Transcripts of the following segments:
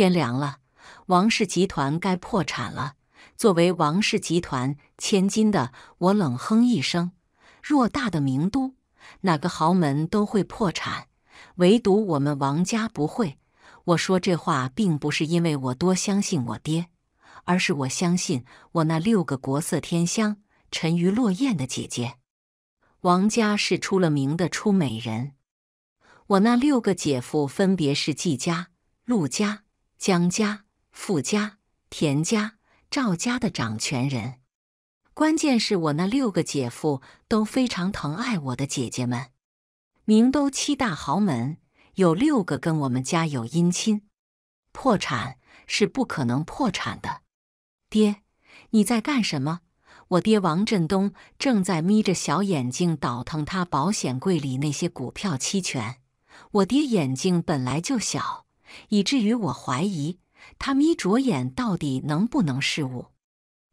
天凉了，王氏集团该破产了。作为王氏集团千金的我，冷哼一声：“偌大的名都，哪个豪门都会破产，唯独我们王家不会。”我说这话并不是因为我多相信我爹，而是我相信我那六个国色天香、沉鱼落雁的姐姐。王家是出了名的出美人，我那六个姐夫分别是季家、陆家。江家、傅家、田家、赵家的掌权人，关键是我那六个姐夫都非常疼爱我的姐姐们。明都七大豪门有六个跟我们家有姻亲，破产是不可能破产的。爹，你在干什么？我爹王振东正在眯着小眼睛倒腾他保险柜里那些股票期权。我爹眼睛本来就小。以至于我怀疑他眯着眼到底能不能是物。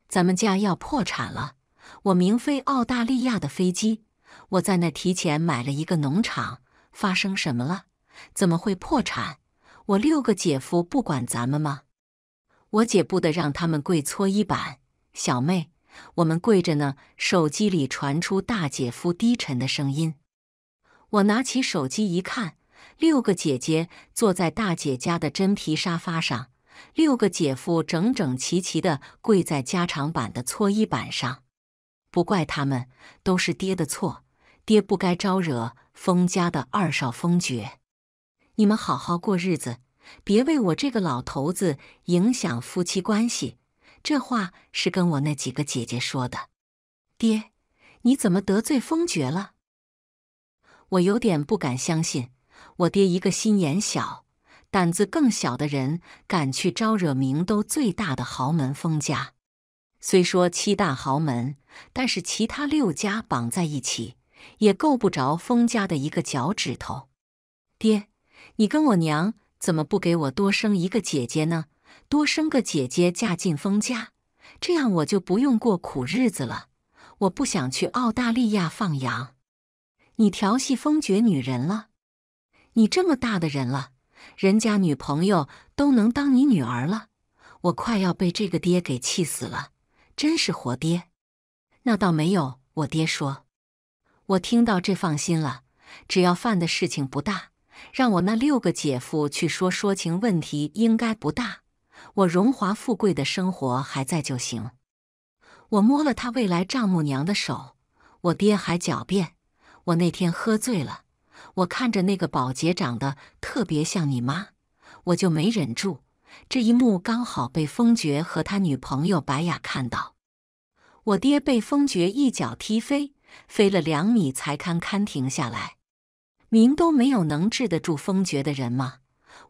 咱们家要破产了！我明飞澳大利亚的飞机，我在那提前买了一个农场。发生什么了？怎么会破产？我六个姐夫不管咱们吗？我姐不得让他们跪搓衣板？小妹，我们跪着呢。手机里传出大姐夫低沉的声音。我拿起手机一看。六个姐姐坐在大姐家的真皮沙发上，六个姐夫整整齐齐的跪在加长版的搓衣板上。不怪他们，都是爹的错，爹不该招惹封家的二少封爵。你们好好过日子，别为我这个老头子影响夫妻关系。这话是跟我那几个姐姐说的。爹，你怎么得罪封爵了？我有点不敢相信。我爹一个心眼小、胆子更小的人，敢去招惹明都最大的豪门封家。虽说七大豪门，但是其他六家绑在一起，也够不着封家的一个脚趾头。爹，你跟我娘怎么不给我多生一个姐姐呢？多生个姐姐嫁进封家，这样我就不用过苦日子了。我不想去澳大利亚放羊。你调戏封爵女人了？你这么大的人了，人家女朋友都能当你女儿了，我快要被这个爹给气死了，真是活爹！那倒没有，我爹说，我听到这放心了，只要犯的事情不大，让我那六个姐夫去说说情，问题应该不大，我荣华富贵的生活还在就行。我摸了他未来丈母娘的手，我爹还狡辩，我那天喝醉了。我看着那个保洁长得特别像你妈，我就没忍住。这一幕刚好被封爵和他女朋友白雅看到。我爹被封爵一脚踢飞，飞了两米才堪堪停下来。明都没有能治得住封爵的人吗？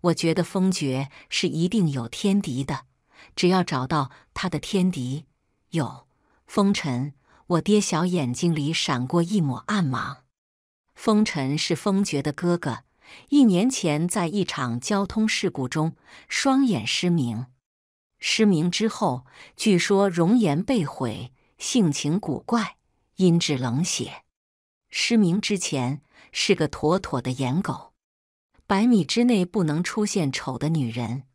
我觉得封爵是一定有天敌的，只要找到他的天敌，有风尘。我爹小眼睛里闪过一抹暗芒。风尘是风爵的哥哥，一年前在一场交通事故中双眼失明。失明之后，据说容颜被毁，性情古怪，阴质冷血。失明之前是个妥妥的颜狗，百米之内不能出现丑的女人。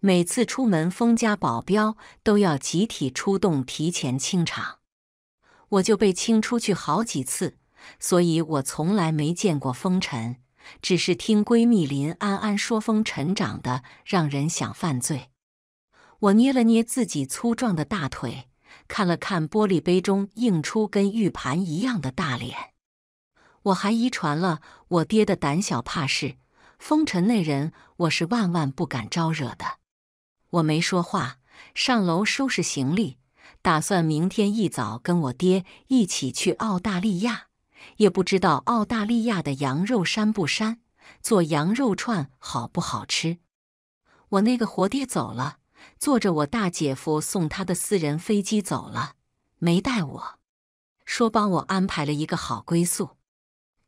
每次出门，封家保镖都要集体出动，提前清场。我就被清出去好几次。所以我从来没见过风尘，只是听闺蜜林安安说，风尘长得让人想犯罪。我捏了捏自己粗壮的大腿，看了看玻璃杯中映出跟玉盘一样的大脸。我还遗传了我爹的胆小怕事，风尘那人我是万万不敢招惹的。我没说话，上楼收拾行李，打算明天一早跟我爹一起去澳大利亚。也不知道澳大利亚的羊肉膻不膻，做羊肉串好不好吃？我那个活爹走了，坐着我大姐夫送他的私人飞机走了，没带我说帮我安排了一个好归宿。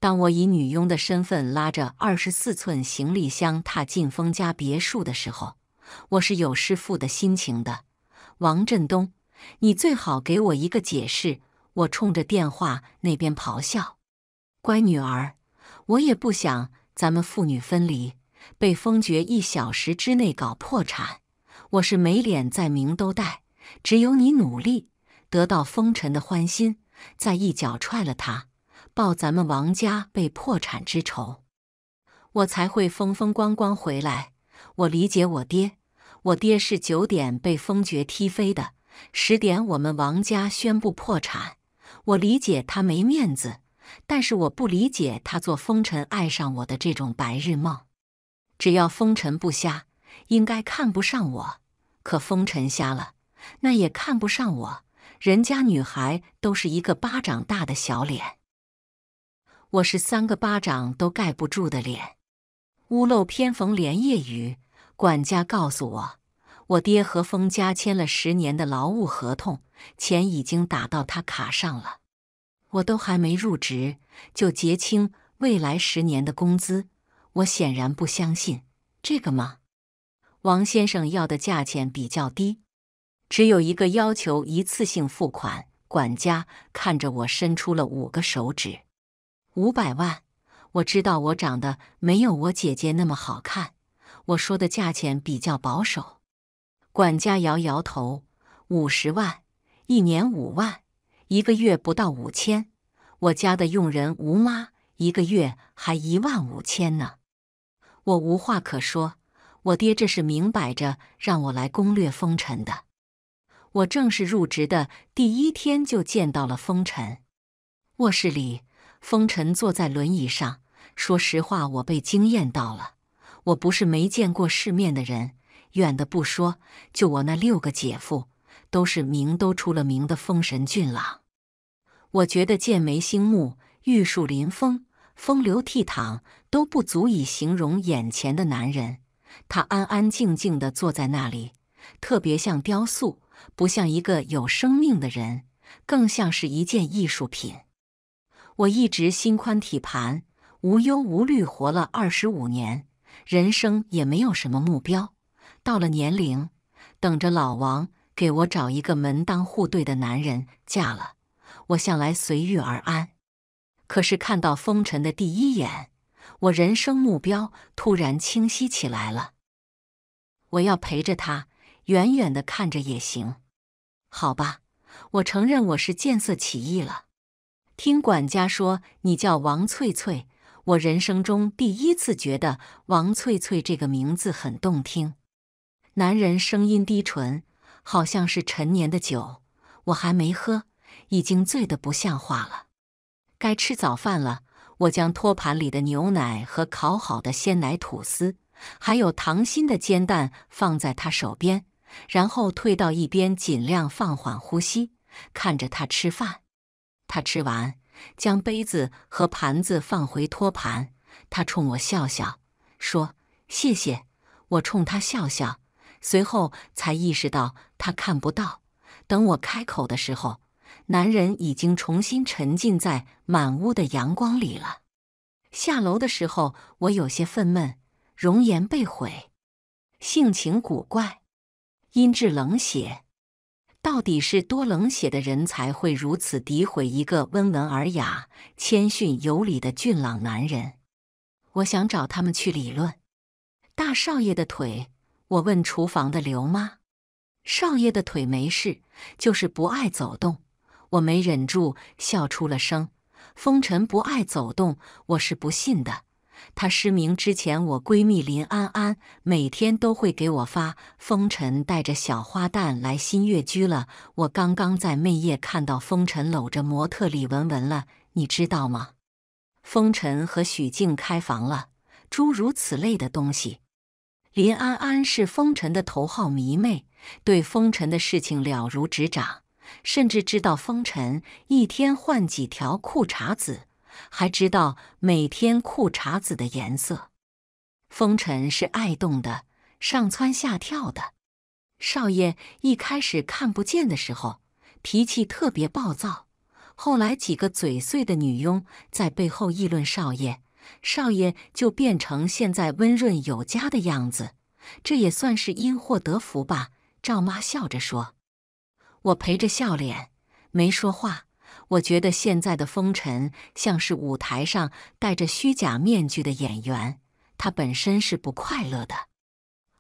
当我以女佣的身份拉着二十四寸行李箱踏进封家别墅的时候，我是有师父的心情的。王振东，你最好给我一个解释。我冲着电话那边咆哮：“乖女儿，我也不想咱们父女分离，被封爵一小时之内搞破产，我是没脸在明都带。只有你努力得到风尘的欢心，再一脚踹了他，报咱们王家被破产之仇，我才会风风光光回来。我理解我爹，我爹是九点被封爵踢飞的，十点我们王家宣布破产。”我理解他没面子，但是我不理解他做风尘爱上我的这种白日梦。只要风尘不瞎，应该看不上我；可风尘瞎了，那也看不上我。人家女孩都是一个巴掌大的小脸，我是三个巴掌都盖不住的脸。屋漏偏逢连夜雨，管家告诉我。我爹和风家签了十年的劳务合同，钱已经打到他卡上了。我都还没入职，就结清未来十年的工资。我显然不相信这个吗？王先生要的价钱比较低，只有一个要求：一次性付款。管家看着我，伸出了五个手指，五百万。我知道我长得没有我姐姐那么好看，我说的价钱比较保守。管家摇摇头：“五十万，一年五万，一个月不到五千。我家的佣人吴妈一个月还一万五千呢。”我无话可说。我爹这是明摆着让我来攻略风尘的。我正式入职的第一天就见到了风尘。卧室里，风尘坐在轮椅上。说实话，我被惊艳到了。我不是没见过世面的人。远的不说，就我那六个姐夫，都是名都出了名的风神俊朗。我觉得剑眉星目、玉树临风、风流倜傥都不足以形容眼前的男人。他安安静静的坐在那里，特别像雕塑，不像一个有生命的人，更像是一件艺术品。我一直心宽体盘，无忧无虑，活了二十五年，人生也没有什么目标。到了年龄，等着老王给我找一个门当户对的男人嫁了。我向来随遇而安，可是看到风尘的第一眼，我人生目标突然清晰起来了。我要陪着他，远远的看着也行。好吧，我承认我是见色起意了。听管家说你叫王翠翠，我人生中第一次觉得王翠翠这个名字很动听。男人声音低沉，好像是陈年的酒，我还没喝，已经醉得不像话了。该吃早饭了，我将托盘里的牛奶和烤好的鲜奶吐司，还有糖心的煎蛋放在他手边，然后退到一边，尽量放缓呼吸，看着他吃饭。他吃完，将杯子和盘子放回托盘，他冲我笑笑，说谢谢。我冲他笑笑。随后才意识到他看不到。等我开口的时候，男人已经重新沉浸在满屋的阳光里了。下楼的时候，我有些愤懑：容颜被毁，性情古怪，阴质冷血。到底是多冷血的人才会如此诋毁一个温文尔雅、谦逊有礼的俊朗男人？我想找他们去理论。大少爷的腿。我问厨房的刘妈：“少爷的腿没事，就是不爱走动。”我没忍住笑出了声。风尘不爱走动，我是不信的。他失明之前，我闺蜜林安安每天都会给我发：“风尘带着小花旦来新月居了。”我刚刚在魅夜看到风尘搂着模特李文文了，你知道吗？风尘和许静开房了，诸如此类的东西。林安安是风尘的头号迷妹，对风尘的事情了如指掌，甚至知道风尘一天换几条裤衩子，还知道每天裤衩子的颜色。风尘是爱动的，上蹿下跳的。少爷一开始看不见的时候，脾气特别暴躁。后来几个嘴碎的女佣在背后议论少爷。少爷就变成现在温润有加的样子，这也算是因祸得福吧。”赵妈笑着说。我陪着笑脸，没说话。我觉得现在的风尘像是舞台上戴着虚假面具的演员，他本身是不快乐的，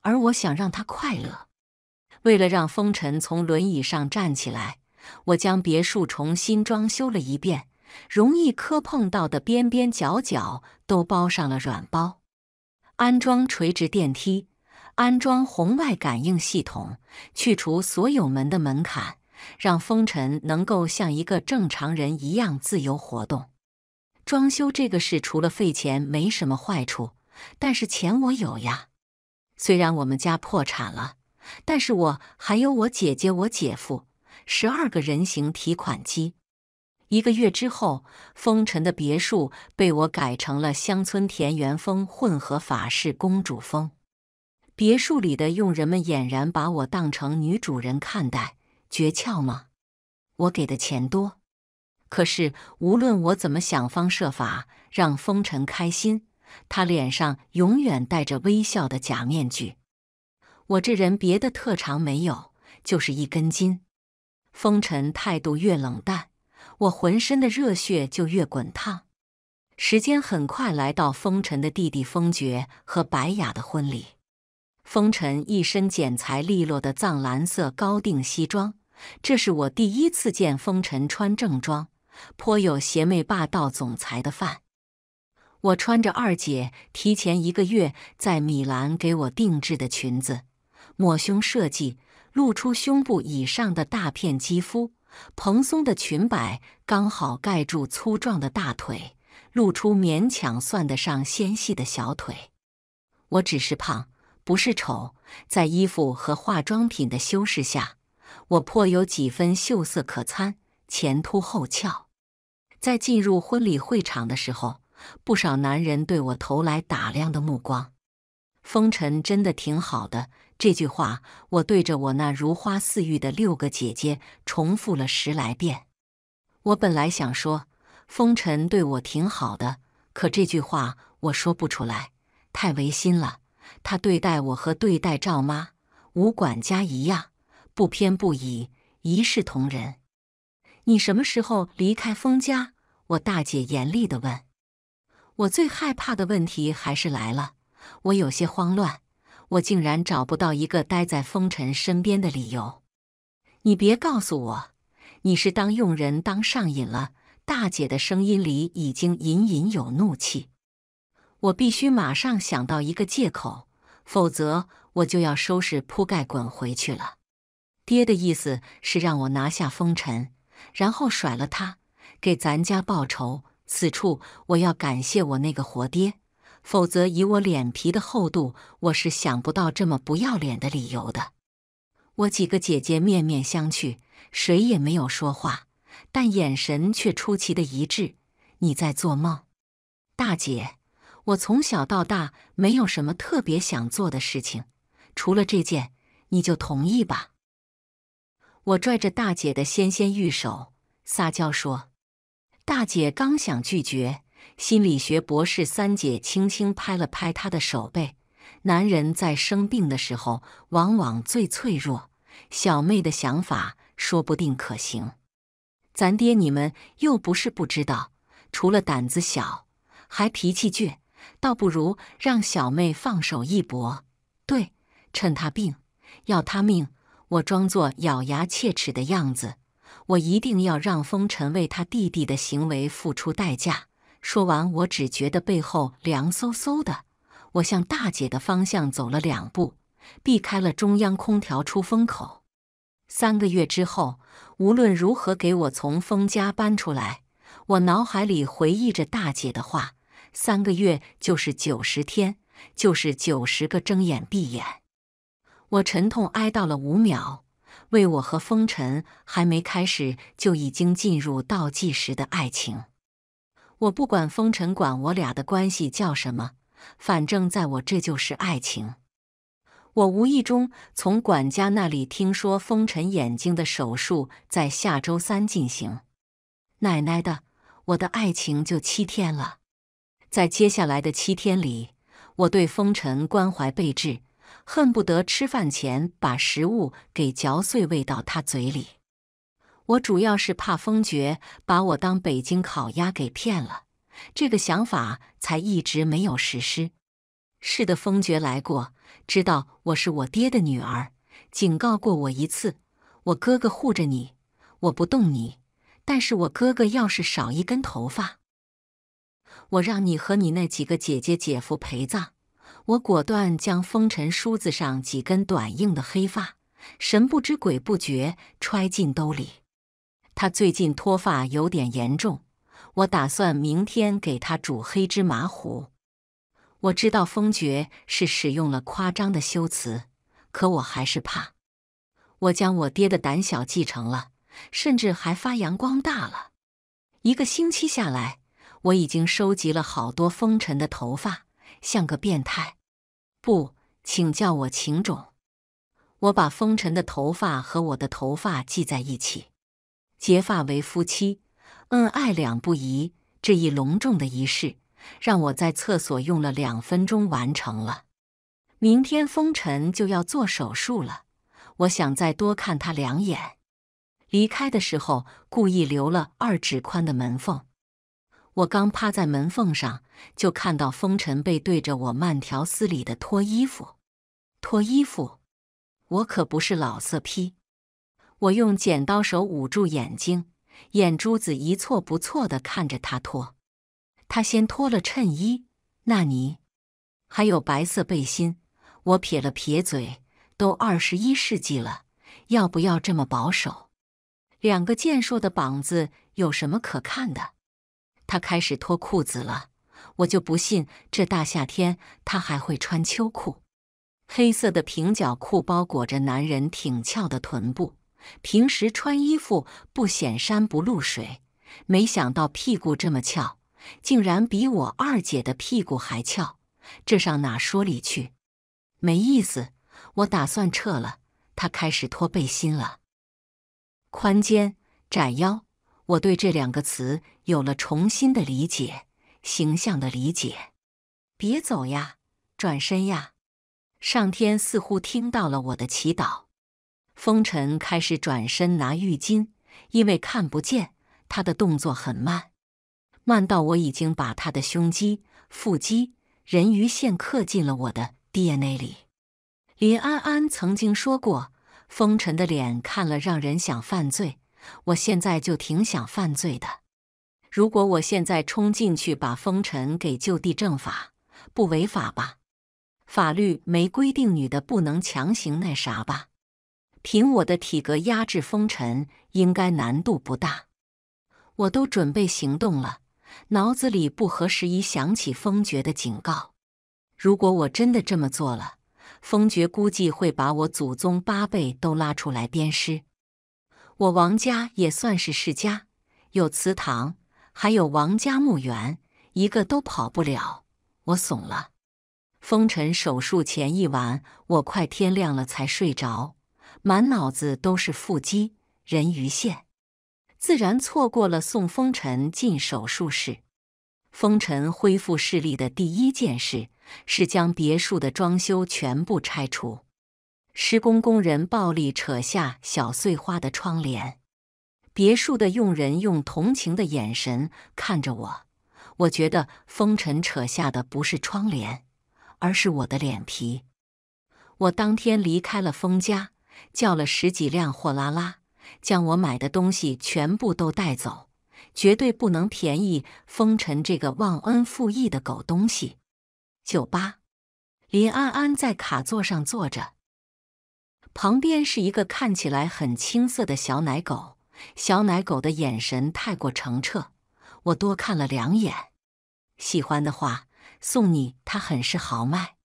而我想让他快乐。为了让风尘从轮椅上站起来，我将别墅重新装修了一遍。容易磕碰到的边边角角都包上了软包，安装垂直电梯，安装红外感应系统，去除所有门的门槛，让风尘能够像一个正常人一样自由活动。装修这个事除了费钱没什么坏处，但是钱我有呀。虽然我们家破产了，但是我还有我姐姐、我姐夫，十二个人形提款机。一个月之后，风尘的别墅被我改成了乡村田园风混合法式公主风。别墅里的佣人们俨然把我当成女主人看待。诀窍吗？我给的钱多。可是无论我怎么想方设法让风尘开心，他脸上永远带着微笑的假面具。我这人别的特长没有，就是一根筋。风尘态度越冷淡。我浑身的热血就越滚烫。时间很快来到风尘的弟弟风爵和白雅的婚礼。风尘一身剪裁利落的藏蓝色高定西装，这是我第一次见风尘穿正装，颇有邪魅霸道总裁的范。我穿着二姐提前一个月在米兰给我定制的裙子，抹胸设计，露出胸部以上的大片肌肤。蓬松的裙摆刚好盖住粗壮的大腿，露出勉强算得上纤细的小腿。我只是胖，不是丑。在衣服和化妆品的修饰下，我颇有几分秀色可餐，前凸后翘。在进入婚礼会场的时候，不少男人对我投来打量的目光。风尘真的挺好的。这句话，我对着我那如花似玉的六个姐姐重复了十来遍。我本来想说，风尘对我挺好的，可这句话我说不出来，太违心了。他对待我和对待赵妈、吴管家一样，不偏不倚，一视同仁。你什么时候离开封家？我大姐严厉地问。我最害怕的问题还是来了，我有些慌乱。我竟然找不到一个待在风尘身边的理由！你别告诉我你是当佣人当上瘾了！大姐的声音里已经隐隐有怒气。我必须马上想到一个借口，否则我就要收拾铺盖滚回去了。爹的意思是让我拿下风尘，然后甩了他，给咱家报仇。此处我要感谢我那个活爹。否则，以我脸皮的厚度，我是想不到这么不要脸的理由的。我几个姐姐面面相觑，谁也没有说话，但眼神却出奇的一致。你在做梦，大姐？我从小到大没有什么特别想做的事情，除了这件，你就同意吧。我拽着大姐的纤纤玉手，撒娇说：“大姐，刚想拒绝。”心理学博士三姐轻轻拍了拍他的手背。男人在生病的时候往往最脆弱。小妹的想法说不定可行。咱爹你们又不是不知道，除了胆子小，还脾气倔，倒不如让小妹放手一搏。对，趁他病，要他命。我装作咬牙切齿的样子，我一定要让风尘为他弟弟的行为付出代价。说完，我只觉得背后凉飕飕的。我向大姐的方向走了两步，避开了中央空调出风口。三个月之后，无论如何给我从风家搬出来。我脑海里回忆着大姐的话：三个月就是九十天，就是九十个睁眼闭眼。我沉痛哀悼了五秒，为我和风尘还没开始就已经进入倒计时的爱情。我不管风尘管我俩的关系叫什么，反正在我这就是爱情。我无意中从管家那里听说，风尘眼睛的手术在下周三进行。奶奶的，我的爱情就七天了！在接下来的七天里，我对风尘关怀备至，恨不得吃饭前把食物给嚼碎喂到他嘴里。我主要是怕封爵把我当北京烤鸭给骗了，这个想法才一直没有实施。是的，封爵来过，知道我是我爹的女儿，警告过我一次。我哥哥护着你，我不动你。但是我哥哥要是少一根头发，我让你和你那几个姐姐姐夫陪葬。我果断将风尘梳子上几根短硬的黑发，神不知鬼不觉揣进兜里。他最近脱发有点严重，我打算明天给他煮黑芝麻糊。我知道封爵是使用了夸张的修辞，可我还是怕。我将我爹的胆小继承了，甚至还发扬光大了。一个星期下来，我已经收集了好多风尘的头发，像个变态。不，请叫我情种。我把风尘的头发和我的头发系在一起。结发为夫妻，恩爱两不疑。这一隆重的仪式，让我在厕所用了两分钟完成了。明天风尘就要做手术了，我想再多看他两眼。离开的时候，故意留了二指宽的门缝。我刚趴在门缝上，就看到风尘背对着我，慢条斯理的脱衣服。脱衣服，我可不是老色批。我用剪刀手捂住眼睛，眼珠子一错不错的看着他脱。他先脱了衬衣、纳尼，还有白色背心。我撇了撇嘴，都二十一世纪了，要不要这么保守？两个健硕的膀子有什么可看的？他开始脱裤子了。我就不信这大夏天他还会穿秋裤。黑色的平角裤包裹着男人挺翘的臀部。平时穿衣服不显山不露水，没想到屁股这么翘，竟然比我二姐的屁股还翘，这上哪说理去？没意思，我打算撤了。他开始脱背心了，宽肩窄腰，我对这两个词有了重新的理解，形象的理解。别走呀，转身呀！上天似乎听到了我的祈祷。风尘开始转身拿浴巾，因为看不见，他的动作很慢，慢到我已经把他的胸肌、腹肌、人鱼线刻进了我的 DNA 里。林安安曾经说过，风尘的脸看了让人想犯罪，我现在就挺想犯罪的。如果我现在冲进去把风尘给就地正法，不违法吧？法律没规定女的不能强行那啥吧？凭我的体格压制风尘应该难度不大，我都准备行动了。脑子里不合时宜想起封爵的警告，如果我真的这么做了，封爵估计会把我祖宗八辈都拉出来鞭尸。我王家也算是世家，有祠堂，还有王家墓园，一个都跑不了。我怂了。封尘手术前一晚，我快天亮了才睡着。满脑子都是腹肌、人鱼线，自然错过了送风尘进手术室。风尘恢复视力的第一件事是将别墅的装修全部拆除。施工工人暴力扯下小碎花的窗帘，别墅的佣人用同情的眼神看着我。我觉得风尘扯下的不是窗帘，而是我的脸皮。我当天离开了风家。叫了十几辆货拉拉，将我买的东西全部都带走，绝对不能便宜风尘这个忘恩负义的狗东西。酒吧，林安安在卡座上坐着，旁边是一个看起来很青涩的小奶狗。小奶狗的眼神太过澄澈，我多看了两眼。喜欢的话送你，它很是豪迈。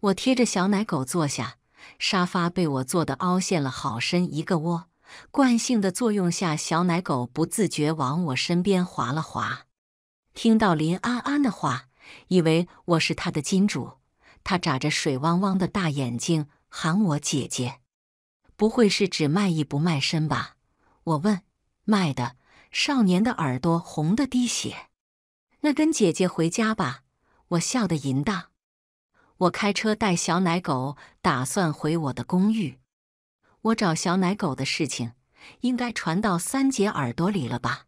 我贴着小奶狗坐下。沙发被我坐的凹陷了，好深一个窝。惯性的作用下，小奶狗不自觉往我身边滑了滑。听到林安安的话，以为我是他的金主，他眨着水汪汪的大眼睛喊我姐姐。不会是只卖艺不卖身吧？我问。卖的少年的耳朵红的滴血。那跟姐姐回家吧。我笑得淫荡。我开车带小奶狗，打算回我的公寓。我找小奶狗的事情，应该传到三姐耳朵里了吧？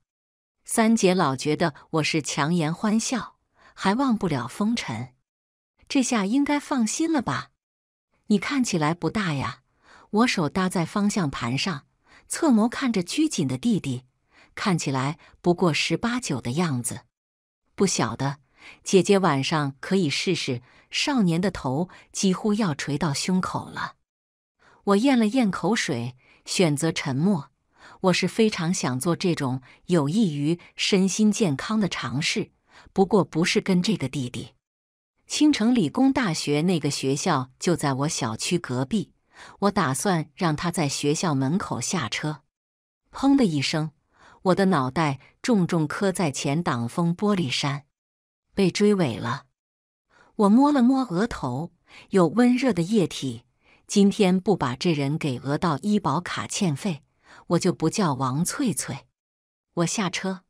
三姐老觉得我是强颜欢笑，还忘不了风尘。这下应该放心了吧？你看起来不大呀。我手搭在方向盘上，侧眸看着拘谨的弟弟，看起来不过十八九的样子。不晓得。姐姐晚上可以试试。少年的头几乎要垂到胸口了，我咽了咽口水，选择沉默。我是非常想做这种有益于身心健康的尝试，不过不是跟这个弟弟。青城理工大学那个学校就在我小区隔壁，我打算让他在学校门口下车。砰的一声，我的脑袋重重磕在前挡风玻璃上。被追尾了，我摸了摸额头，有温热的液体。今天不把这人给讹到医保卡欠费，我就不叫王翠翠。我下车，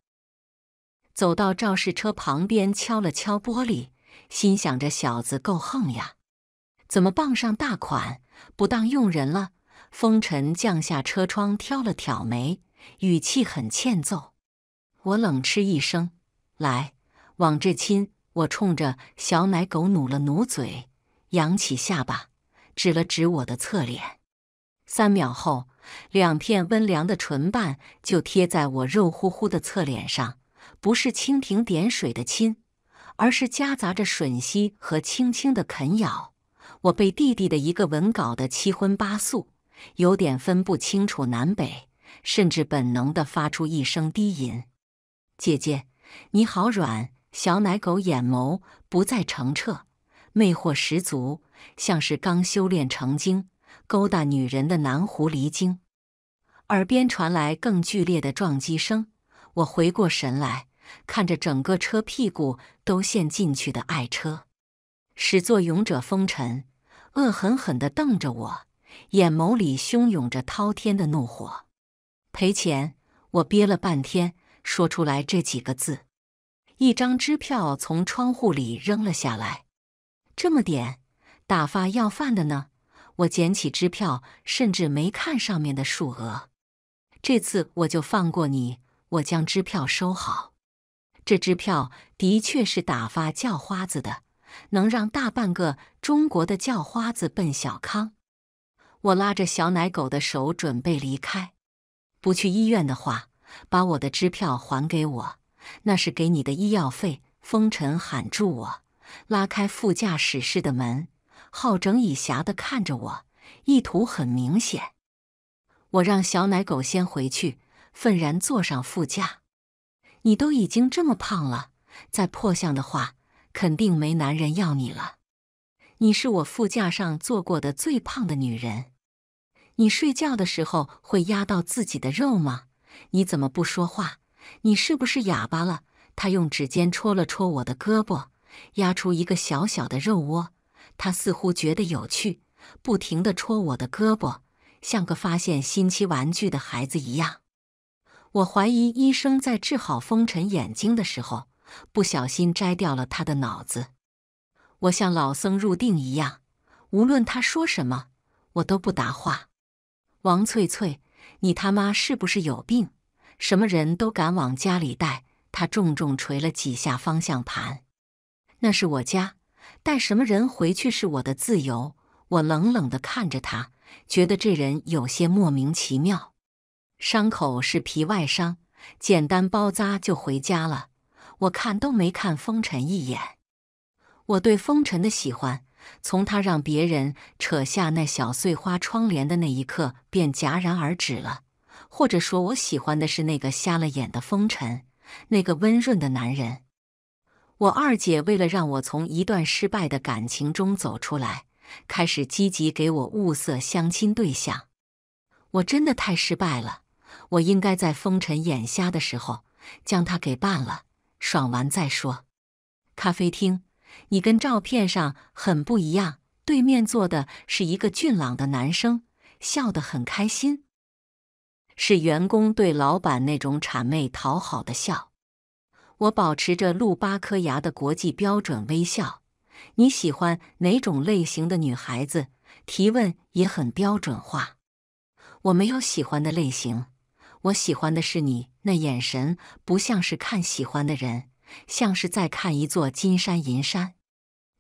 走到肇事车旁边，敲了敲玻璃，心想：这小子够横呀，怎么傍上大款不当佣人了？风尘降下车窗，挑了挑眉，语气很欠揍。我冷嗤一声，来。往至亲，我冲着小奶狗努了努嘴，扬起下巴，指了指我的侧脸。三秒后，两片温凉的唇瓣就贴在我肉乎乎的侧脸上，不是蜻蜓点水的亲，而是夹杂着吮吸和轻轻的啃咬。我被弟弟的一个吻搞得七荤八素，有点分不清楚南北，甚至本能地发出一声低吟：“姐姐，你好软。”小奶狗眼眸不再澄澈，魅惑十足，像是刚修炼成精，勾搭女人的男狐狸精。耳边传来更剧烈的撞击声，我回过神来，看着整个车屁股都陷进去的爱车，始作俑者风尘恶狠狠地瞪着我，眼眸里汹涌着滔天的怒火。赔钱！我憋了半天，说出来这几个字。一张支票从窗户里扔了下来，这么点，打发要饭的呢？我捡起支票，甚至没看上面的数额。这次我就放过你，我将支票收好。这支票的确是打发叫花子的，能让大半个中国的叫花子奔小康。我拉着小奶狗的手准备离开。不去医院的话，把我的支票还给我。那是给你的医药费。风尘喊住我，拉开副驾驶室的门，好整以暇地看着我，意图很明显。我让小奶狗先回去，愤然坐上副驾。你都已经这么胖了，再破相的话，肯定没男人要你了。你是我副驾上坐过的最胖的女人。你睡觉的时候会压到自己的肉吗？你怎么不说话？你是不是哑巴了？他用指尖戳了戳我的胳膊，压出一个小小的肉窝。他似乎觉得有趣，不停地戳我的胳膊，像个发现新奇玩具的孩子一样。我怀疑医生在治好风尘眼睛的时候，不小心摘掉了他的脑子。我像老僧入定一样，无论他说什么，我都不答话。王翠翠，你他妈是不是有病？什么人都敢往家里带？他重重捶了几下方向盘。那是我家，带什么人回去是我的自由。我冷冷地看着他，觉得这人有些莫名其妙。伤口是皮外伤，简单包扎就回家了。我看都没看风尘一眼。我对风尘的喜欢，从他让别人扯下那小碎花窗帘的那一刻便戛然而止了。或者说我喜欢的是那个瞎了眼的风尘，那个温润的男人。我二姐为了让我从一段失败的感情中走出来，开始积极给我物色相亲对象。我真的太失败了，我应该在风尘眼瞎的时候将他给办了，爽完再说。咖啡厅，你跟照片上很不一样。对面坐的是一个俊朗的男生，笑得很开心。是员工对老板那种谄媚讨好的笑，我保持着露八颗牙的国际标准微笑。你喜欢哪种类型的女孩子？提问也很标准化。我没有喜欢的类型，我喜欢的是你。那眼神不像是看喜欢的人，像是在看一座金山银山。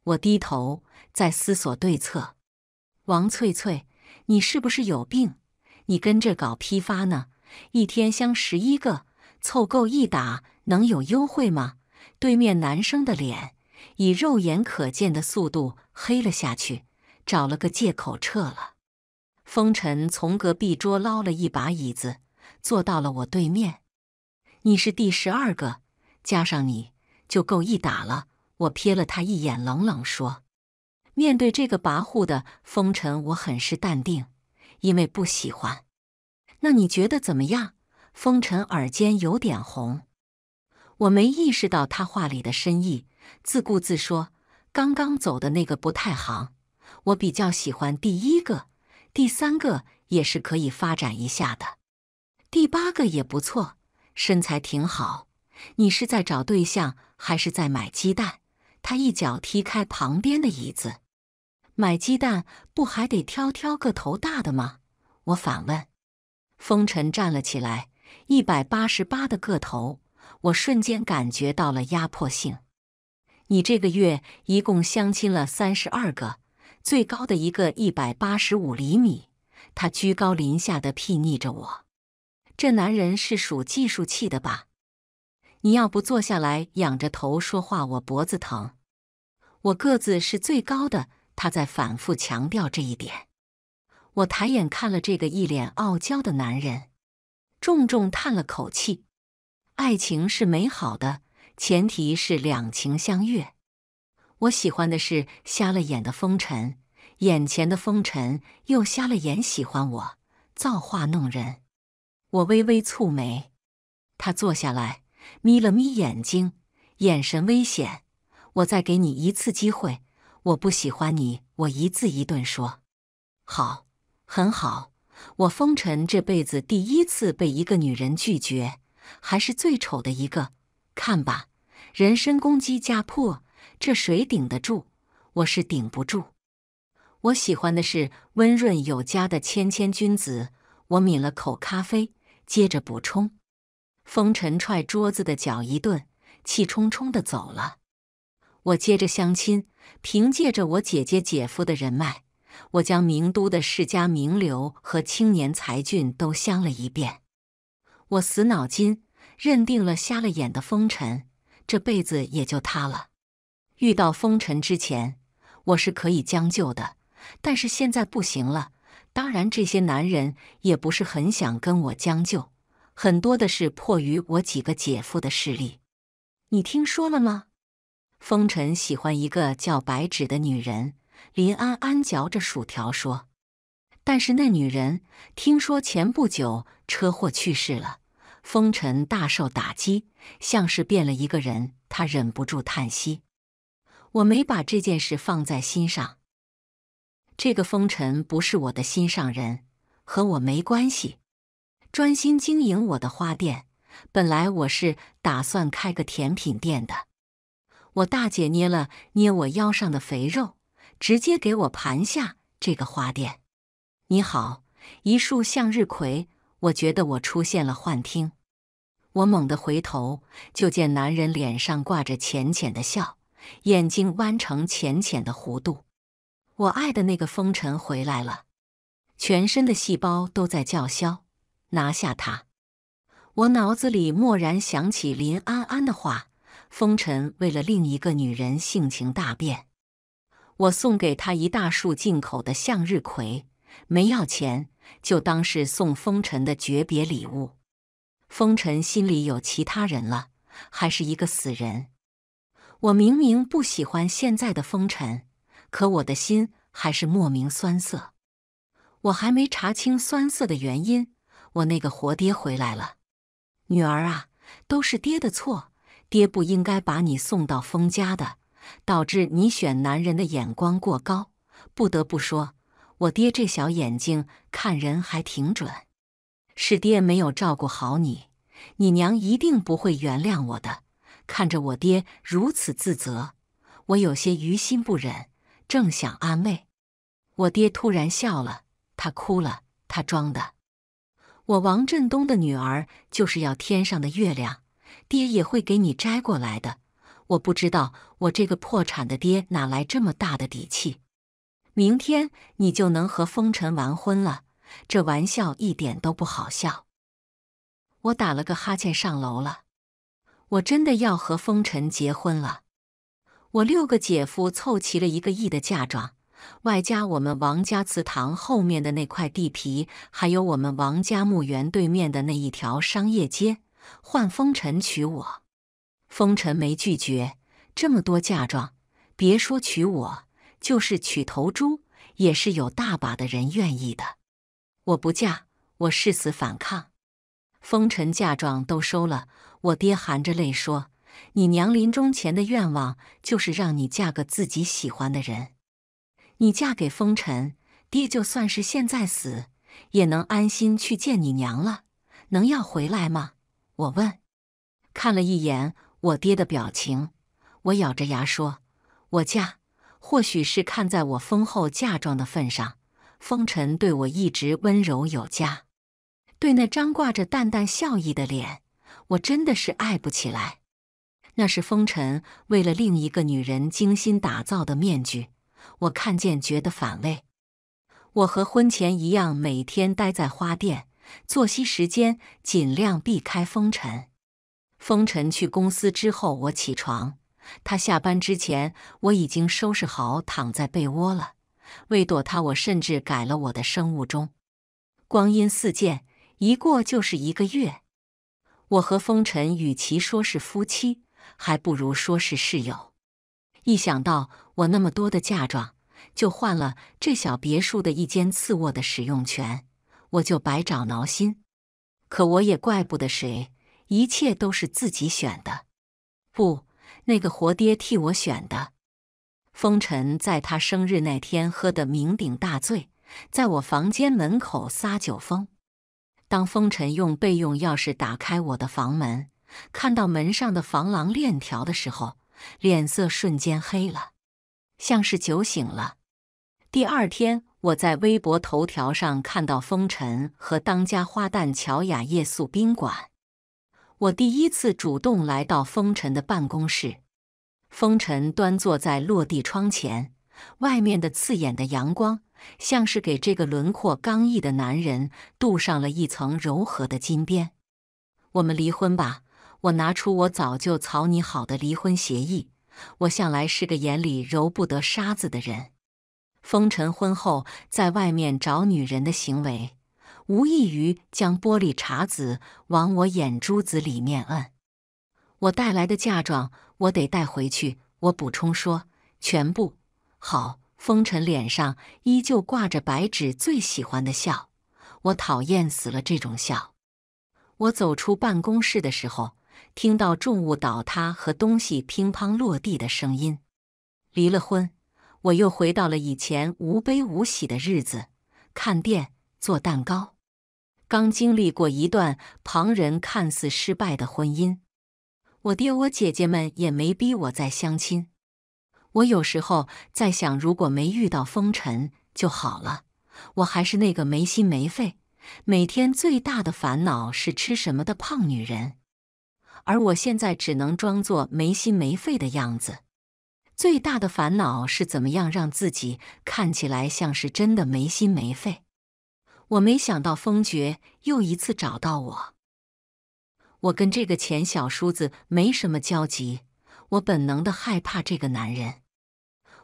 我低头在思索对策。王翠翠，你是不是有病？你跟着搞批发呢？一天香十一个，凑够一打能有优惠吗？对面男生的脸以肉眼可见的速度黑了下去，找了个借口撤了。风尘从隔壁桌捞了一把椅子，坐到了我对面。你是第十二个，加上你就够一打了。我瞥了他一眼，冷冷说：“面对这个跋扈的风尘，我很是淡定。”因为不喜欢，那你觉得怎么样？风尘耳尖有点红，我没意识到他话里的深意，自顾自说：“刚刚走的那个不太行，我比较喜欢第一个，第三个也是可以发展一下的，第八个也不错，身材挺好。你是在找对象还是在买鸡蛋？”他一脚踢开旁边的椅子。买鸡蛋不还得挑挑个头大的吗？我反问。风尘站了起来，一百八十八的个头，我瞬间感觉到了压迫性。你这个月一共相亲了三十二个，最高的一个一百八十五厘米。他居高临下的睥睨着我。这男人是属计数器的吧？你要不坐下来，仰着头说话，我脖子疼。我个子是最高的。他在反复强调这一点。我抬眼看了这个一脸傲娇的男人，重重叹了口气。爱情是美好的，前提是两情相悦。我喜欢的是瞎了眼的风尘，眼前的风尘又瞎了眼喜欢我，造化弄人。我微微蹙眉。他坐下来，眯了眯眼睛，眼神危险。我再给你一次机会。我不喜欢你，我一字一顿说：“好，很好，我风尘这辈子第一次被一个女人拒绝，还是最丑的一个。看吧，人身攻击加破，这谁顶得住？我是顶不住。我喜欢的是温润有加的谦谦君子。我抿了口咖啡，接着补充：风尘踹桌子的脚一顿，气冲冲的走了。”我接着相亲，凭借着我姐姐、姐夫的人脉，我将名都的世家名流和青年才俊都相了一遍。我死脑筋，认定了瞎了眼的风尘，这辈子也就他了。遇到风尘之前，我是可以将就的，但是现在不行了。当然，这些男人也不是很想跟我将就，很多的是迫于我几个姐夫的势力。你听说了吗？风尘喜欢一个叫白芷的女人，林安安嚼着薯条说：“但是那女人听说前不久车祸去世了，风尘大受打击，像是变了一个人。”他忍不住叹息：“我没把这件事放在心上。这个风尘不是我的心上人，和我没关系。专心经营我的花店，本来我是打算开个甜品店的。”我大姐捏了捏我腰上的肥肉，直接给我盘下这个花店。你好，一束向日葵。我觉得我出现了幻听。我猛地回头，就见男人脸上挂着浅浅的笑，眼睛弯成浅浅的弧度。我爱的那个风尘回来了，全身的细胞都在叫嚣，拿下他！我脑子里蓦然想起林安安的话。风尘为了另一个女人性情大变，我送给他一大束进口的向日葵，没要钱，就当是送风尘的诀别礼物。风尘心里有其他人了，还是一个死人。我明明不喜欢现在的风尘，可我的心还是莫名酸涩。我还没查清酸涩的原因，我那个活爹回来了。女儿啊，都是爹的错。爹不应该把你送到封家的，导致你选男人的眼光过高。不得不说，我爹这小眼睛看人还挺准。是爹没有照顾好你，你娘一定不会原谅我的。看着我爹如此自责，我有些于心不忍，正想安慰，我爹突然笑了，他哭了，他装的。我王振东的女儿就是要天上的月亮。爹也会给你摘过来的。我不知道，我这个破产的爹哪来这么大的底气？明天你就能和风尘完婚了，这玩笑一点都不好笑。我打了个哈欠，上楼了。我真的要和风尘结婚了。我六个姐夫凑齐了一个亿的嫁妆，外加我们王家祠堂后面的那块地皮，还有我们王家墓园对面的那一条商业街。换风尘娶我，风尘没拒绝。这么多嫁妆，别说娶我，就是娶头猪，也是有大把的人愿意的。我不嫁，我誓死反抗。风尘嫁妆都收了，我爹含着泪说：“你娘临终前的愿望就是让你嫁个自己喜欢的人。你嫁给风尘，爹就算是现在死，也能安心去见你娘了。能要回来吗？”我问，看了一眼我爹的表情，我咬着牙说：“我嫁，或许是看在我丰厚嫁妆的份上。”风尘对我一直温柔有加，对那张挂着淡淡笑意的脸，我真的是爱不起来。那是风尘为了另一个女人精心打造的面具，我看见觉得反胃。我和婚前一样，每天待在花店。作息时间尽量避开风尘。风尘去公司之后，我起床；他下班之前，我已经收拾好，躺在被窝了。为躲他，我甚至改了我的生物钟。光阴似箭，一过就是一个月。我和风尘与其说是夫妻，还不如说是室友。一想到我那么多的嫁妆，就换了这小别墅的一间次卧的使用权。我就百爪挠心，可我也怪不得谁，一切都是自己选的，不，那个活爹替我选的。风尘在他生日那天喝得酩酊大醉，在我房间门口撒酒疯。当风尘用备用钥匙打开我的房门，看到门上的防狼链条的时候，脸色瞬间黑了，像是酒醒了。第二天。我在微博头条上看到风尘和当家花旦乔雅夜宿宾馆。我第一次主动来到风尘的办公室。风尘端坐在落地窗前，外面的刺眼的阳光像是给这个轮廓刚毅的男人镀上了一层柔和的金边。我们离婚吧。我拿出我早就草拟好的离婚协议。我向来是个眼里揉不得沙子的人。风尘婚后在外面找女人的行为，无异于将玻璃碴子往我眼珠子里面摁。我带来的嫁妆，我得带回去。我补充说，全部。好，风尘脸上依旧挂着白纸最喜欢的笑。我讨厌死了这种笑。我走出办公室的时候，听到重物倒塌和东西乒乓落地的声音。离了婚。我又回到了以前无悲无喜的日子，看店做蛋糕。刚经历过一段旁人看似失败的婚姻，我爹我姐姐们也没逼我再相亲。我有时候在想，如果没遇到风尘就好了，我还是那个没心没肺、每天最大的烦恼是吃什么的胖女人。而我现在只能装作没心没肺的样子。最大的烦恼是怎么样让自己看起来像是真的没心没肺。我没想到封爵又一次找到我。我跟这个钱小叔子没什么交集，我本能的害怕这个男人。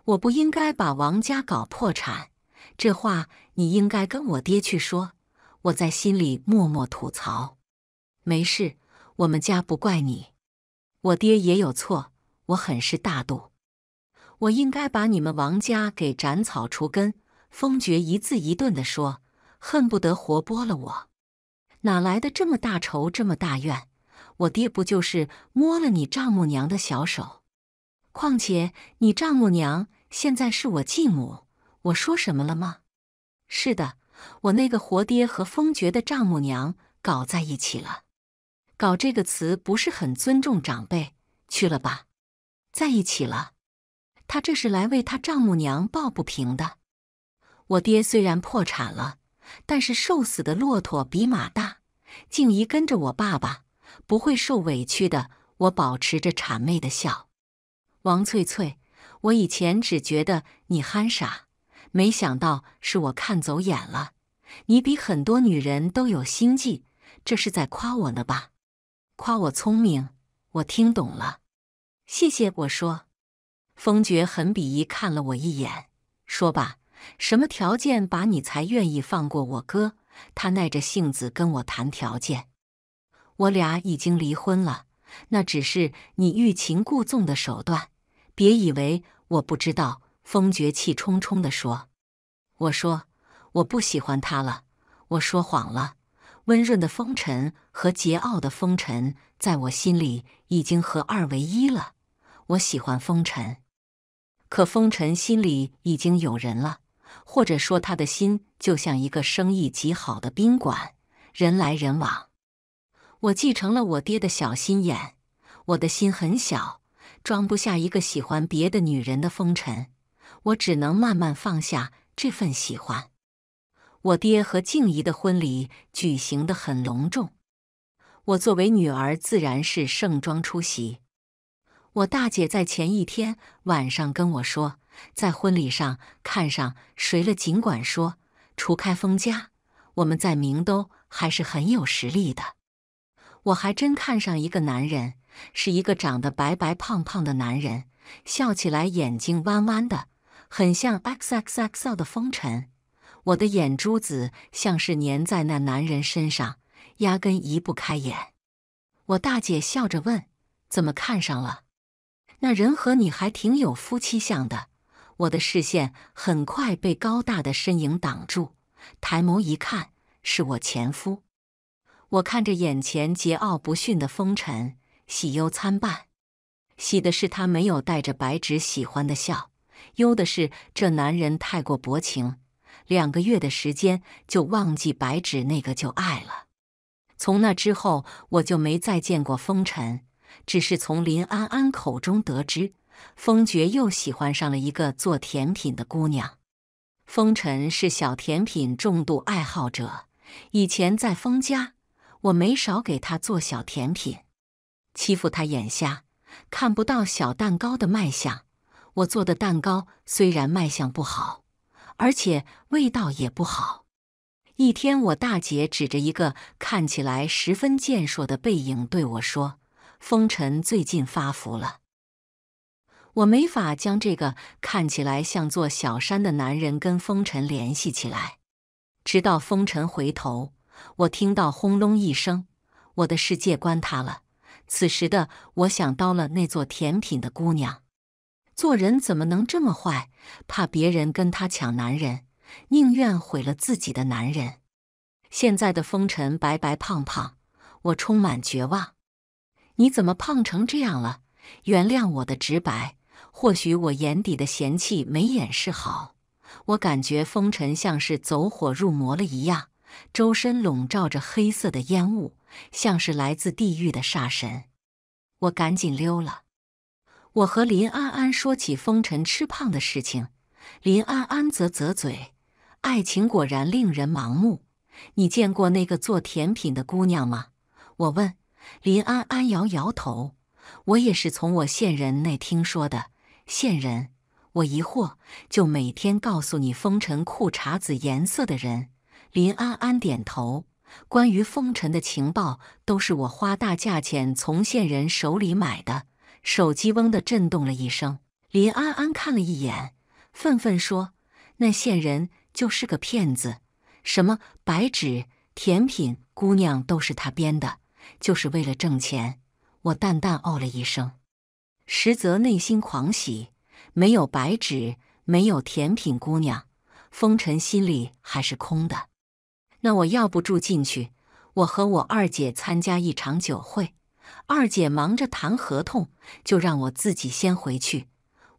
我不应该把王家搞破产，这话你应该跟我爹去说。我在心里默默吐槽。没事，我们家不怪你，我爹也有错，我很是大度。我应该把你们王家给斩草除根。封爵一字一顿地说：“恨不得活剥了我，哪来的这么大仇这么大怨？我爹不就是摸了你丈母娘的小手？况且你丈母娘现在是我继母，我说什么了吗？是的，我那个活爹和封爵的丈母娘搞在一起了。搞这个词不是很尊重长辈？去了吧，在一起了。”他这是来为他丈母娘抱不平的。我爹虽然破产了，但是瘦死的骆驼比马大。静怡跟着我爸爸，不会受委屈的。我保持着谄媚的笑。王翠翠，我以前只觉得你憨傻，没想到是我看走眼了。你比很多女人都有心计，这是在夸我呢吧？夸我聪明，我听懂了。谢谢，我说。风爵很鄙夷看了我一眼，说：“吧，什么条件把你才愿意放过我哥？”他耐着性子跟我谈条件。我俩已经离婚了，那只是你欲擒故纵的手段。别以为我不知道。”风爵气冲冲的说。“我说我不喜欢他了，我说谎了。温润的风尘和桀骜的风尘在我心里已经合二为一了，我喜欢风尘。”可风尘心里已经有人了，或者说他的心就像一个生意极好的宾馆，人来人往。我继承了我爹的小心眼，我的心很小，装不下一个喜欢别的女人的风尘，我只能慢慢放下这份喜欢。我爹和静怡的婚礼举行的很隆重，我作为女儿自然是盛装出席。我大姐在前一天晚上跟我说，在婚礼上看上谁了，尽管说。除开封家，我们在明都还是很有实力的。我还真看上一个男人，是一个长得白白胖胖的男人，笑起来眼睛弯弯的，很像 X X X L 的风尘。我的眼珠子像是粘在那男人身上，压根移不开眼。我大姐笑着问：“怎么看上了？”那人和你还挺有夫妻相的。我的视线很快被高大的身影挡住，抬眸一看，是我前夫。我看着眼前桀骜不驯的风尘，喜忧参半。喜的是他没有带着白芷喜欢的笑；忧的是这男人太过薄情，两个月的时间就忘记白芷那个旧爱了。从那之后，我就没再见过风尘。只是从林安安口中得知，风爵又喜欢上了一个做甜品的姑娘。风尘是小甜品重度爱好者，以前在风家，我没少给他做小甜品，欺负他眼瞎，看不到小蛋糕的卖相。我做的蛋糕虽然卖相不好，而且味道也不好。一天，我大姐指着一个看起来十分健硕的背影对我说。风尘最近发福了，我没法将这个看起来像座小山的男人跟风尘联系起来。直到风尘回头，我听到轰隆一声，我的世界观塌了。此时的我想到了那座甜品的姑娘，做人怎么能这么坏？怕别人跟她抢男人，宁愿毁了自己的男人。现在的风尘白白胖胖，我充满绝望。你怎么胖成这样了？原谅我的直白，或许我眼底的嫌弃没掩饰好。我感觉风尘像是走火入魔了一样，周身笼罩着黑色的烟雾，像是来自地狱的煞神。我赶紧溜了。我和林安安说起风尘吃胖的事情，林安安啧啧嘴：“爱情果然令人盲目。”你见过那个做甜品的姑娘吗？我问。林安安摇摇头：“我也是从我线人那听说的。线人，我疑惑，就每天告诉你风尘裤衩子颜色的人。”林安安点头：“关于风尘的情报，都是我花大价钱从线人手里买的。”手机嗡地震动了一声，林安安看了一眼，愤愤说：“那线人就是个骗子，什么白纸、甜品、姑娘，都是他编的。”就是为了挣钱，我淡淡哦了一声，实则内心狂喜。没有白纸，没有甜品，姑娘，风尘心里还是空的。那我要不住进去，我和我二姐参加一场酒会，二姐忙着谈合同，就让我自己先回去。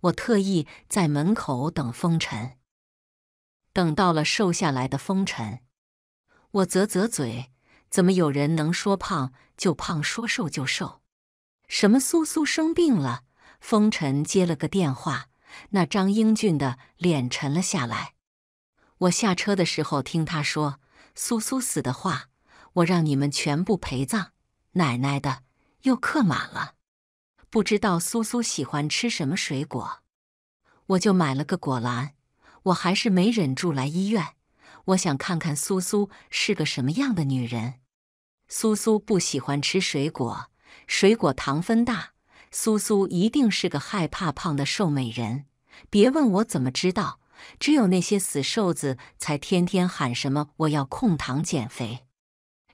我特意在门口等风尘，等到了瘦下来的风尘，我啧啧嘴。怎么有人能说胖就胖，说瘦就瘦？什么苏苏生病了？风尘接了个电话，那张英俊的脸沉了下来。我下车的时候听他说，苏苏死的话，我让你们全部陪葬。奶奶的，又刻满了。不知道苏苏喜欢吃什么水果，我就买了个果篮。我还是没忍住来医院，我想看看苏苏是个什么样的女人。苏苏不喜欢吃水果，水果糖分大。苏苏一定是个害怕胖的瘦美人。别问我怎么知道，只有那些死瘦子才天天喊什么我要控糖减肥。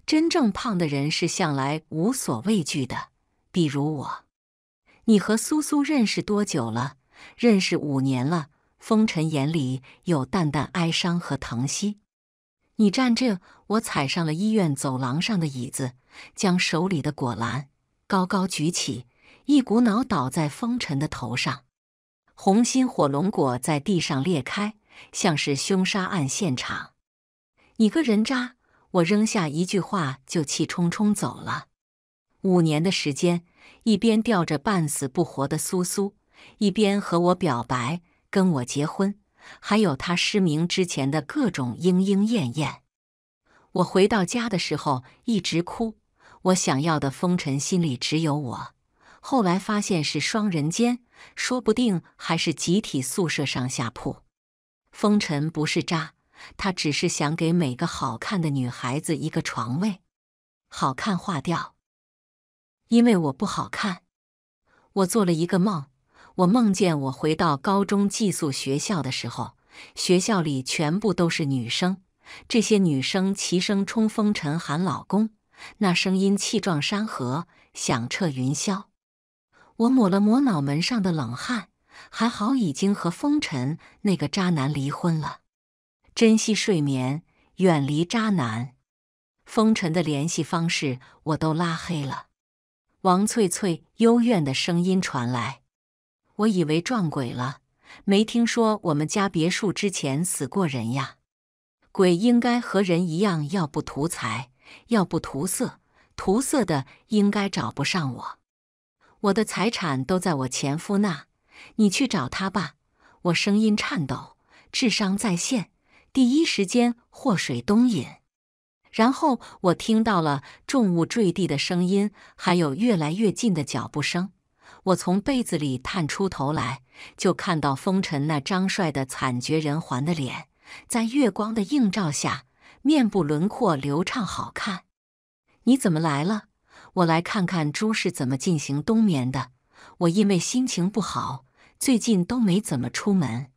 真正胖的人是向来无所畏惧的，比如我。你和苏苏认识多久了？认识五年了。风尘眼里有淡淡哀伤和疼惜。你站这，我踩上了医院走廊上的椅子，将手里的果篮高高举起，一股脑倒在风尘的头上。红心火龙果在地上裂开，像是凶杀案现场。你个人渣！我扔下一句话就气冲冲走了。五年的时间，一边吊着半死不活的苏苏，一边和我表白，跟我结婚。还有他失明之前的各种莺莺燕燕。我回到家的时候一直哭，我想要的风尘心里只有我。后来发现是双人间，说不定还是集体宿舍上下铺。风尘不是渣，他只是想给每个好看的女孩子一个床位。好看化掉，因为我不好看。我做了一个梦。我梦见我回到高中寄宿学校的时候，学校里全部都是女生，这些女生齐声冲风尘喊“老公”，那声音气壮山河，响彻云霄。我抹了抹脑门上的冷汗，还好已经和风尘那个渣男离婚了。珍惜睡眠，远离渣男。风尘的联系方式我都拉黑了。王翠翠幽怨的声音传来。我以为撞鬼了，没听说我们家别墅之前死过人呀。鬼应该和人一样，要不图财，要不图色。图色的应该找不上我，我的财产都在我前夫那，你去找他吧。我声音颤抖，智商在线，第一时间祸水东引。然后我听到了重物坠地的声音，还有越来越近的脚步声。我从被子里探出头来，就看到风尘那张帅的惨绝人寰的脸，在月光的映照下，面部轮廓流畅好看。你怎么来了？我来看看猪是怎么进行冬眠的。我因为心情不好，最近都没怎么出门。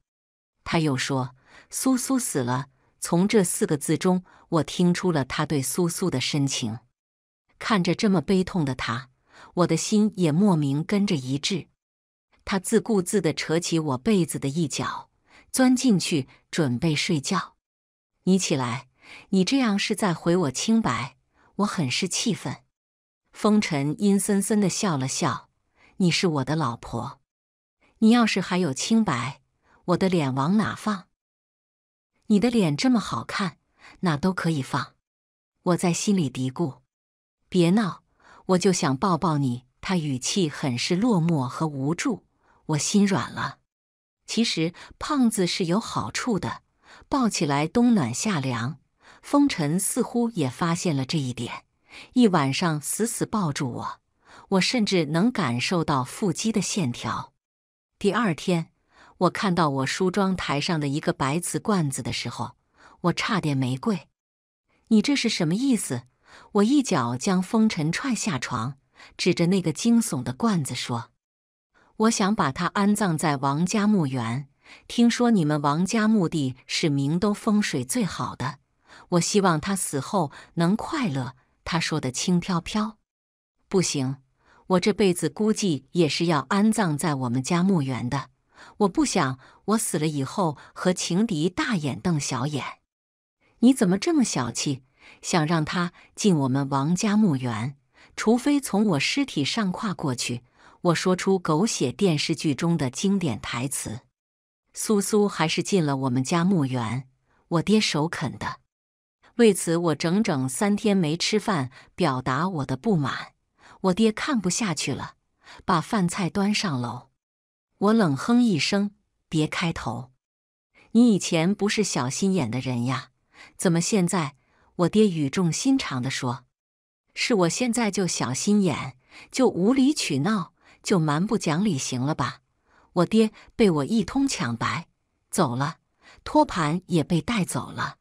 他又说：“苏苏死了。”从这四个字中，我听出了他对苏苏的深情。看着这么悲痛的他。我的心也莫名跟着一滞，他自顾自的扯起我被子的一角，钻进去准备睡觉。你起来，你这样是在毁我清白，我很是气愤。风尘阴森森的笑了笑：“你是我的老婆，你要是还有清白，我的脸往哪放？你的脸这么好看，哪都可以放。”我在心里嘀咕：“别闹。”我就想抱抱你，他语气很是落寞和无助，我心软了。其实胖子是有好处的，抱起来冬暖夏凉。风尘似乎也发现了这一点，一晚上死死抱住我，我甚至能感受到腹肌的线条。第二天，我看到我梳妆台上的一个白瓷罐子的时候，我差点没跪。你这是什么意思？我一脚将风尘踹下床，指着那个惊悚的罐子说：“我想把他安葬在王家墓园。听说你们王家墓地是明都风水最好的，我希望他死后能快乐。”他说的轻飘飘。不行，我这辈子估计也是要安葬在我们家墓园的。我不想我死了以后和情敌大眼瞪小眼。你怎么这么小气？想让他进我们王家墓园，除非从我尸体上跨过去。我说出狗血电视剧中的经典台词：“苏苏还是进了我们家墓园，我爹首肯的。”为此，我整整三天没吃饭，表达我的不满。我爹看不下去了，把饭菜端上楼。我冷哼一声：“别开头，你以前不是小心眼的人呀，怎么现在？”我爹语重心长地说：“是我现在就小心眼，就无理取闹，就蛮不讲理，行了吧？”我爹被我一通抢白走了，托盘也被带走了。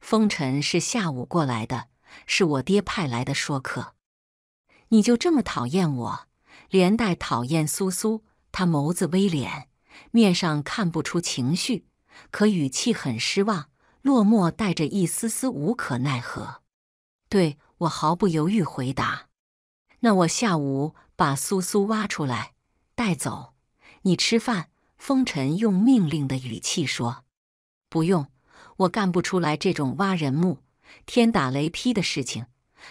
风尘是下午过来的，是我爹派来的说客。你就这么讨厌我，连带讨厌苏苏？他眸子微敛，面上看不出情绪，可语气很失望。落寞带着一丝丝无可奈何，对我毫不犹豫回答：“那我下午把苏苏挖出来带走。”你吃饭？风尘用命令的语气说：“不用，我干不出来这种挖人墓、天打雷劈的事情。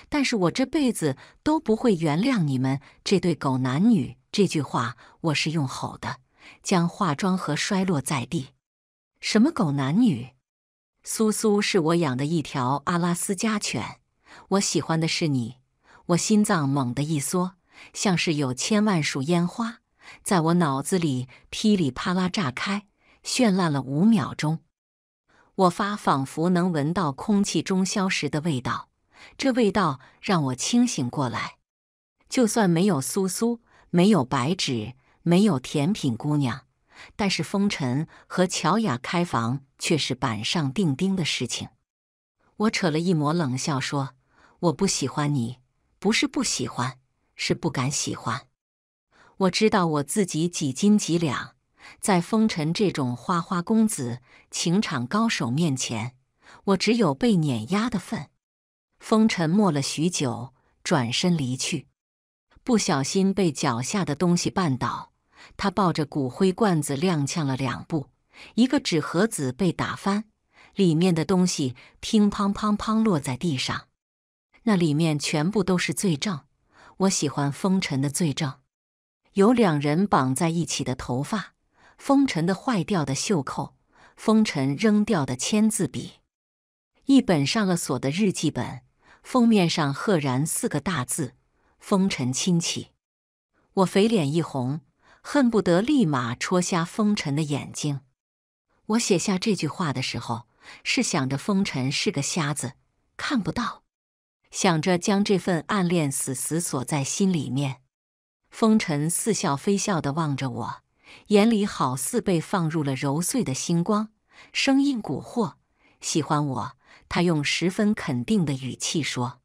但是我这辈子都不会原谅你们这对狗男女。”这句话我是用吼的，将化妆盒摔落在地。什么狗男女？苏苏是我养的一条阿拉斯加犬，我喜欢的是你。我心脏猛地一缩，像是有千万束烟花在我脑子里噼里啪啦炸开，绚烂了五秒钟。我发仿佛能闻到空气中消失的味道，这味道让我清醒过来。就算没有苏苏，没有白纸，没有甜品姑娘。但是风尘和乔雅开房却是板上钉钉的事情。我扯了一抹冷笑说：“我不喜欢你，不是不喜欢，是不敢喜欢。我知道我自己几斤几两，在风尘这种花花公子、情场高手面前，我只有被碾压的份。”风尘默了许久，转身离去，不小心被脚下的东西绊倒。他抱着骨灰罐子踉跄了两步，一个纸盒子被打翻，里面的东西乒乓乓乓落在地上。那里面全部都是罪证。我喜欢风尘的罪证，有两人绑在一起的头发，风尘的坏掉的袖扣，风尘扔掉的签字笔，一本上了锁的日记本，封面上赫然四个大字：风尘亲戚。我肥脸一红。恨不得立马戳瞎风尘的眼睛。我写下这句话的时候，是想着风尘是个瞎子，看不到，想着将这份暗恋死死锁在心里面。风尘似笑非笑地望着我，眼里好似被放入了揉碎的星光，声音蛊惑：“喜欢我？”他用十分肯定的语气说：“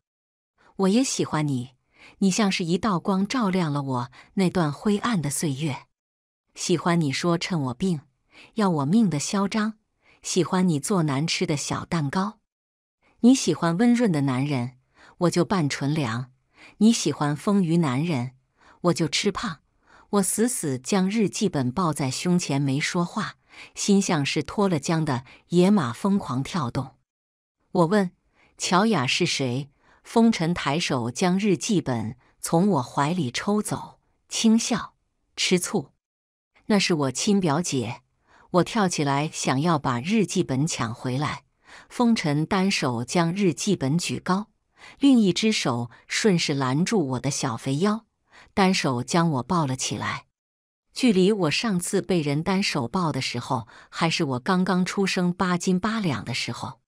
我也喜欢你。”你像是一道光，照亮了我那段灰暗的岁月。喜欢你说趁我病要我命的嚣张，喜欢你做难吃的小蛋糕。你喜欢温润的男人，我就扮纯良；你喜欢丰腴男人，我就吃胖。我死死将日记本抱在胸前，没说话，心像是脱了缰的野马，疯狂跳动。我问乔雅是谁？风尘抬手将日记本从我怀里抽走，轻笑，吃醋。那是我亲表姐。我跳起来想要把日记本抢回来，风尘单手将日记本举高，另一只手顺势拦住我的小肥腰，单手将我抱了起来。距离我上次被人单手抱的时候，还是我刚刚出生八斤八两的时候。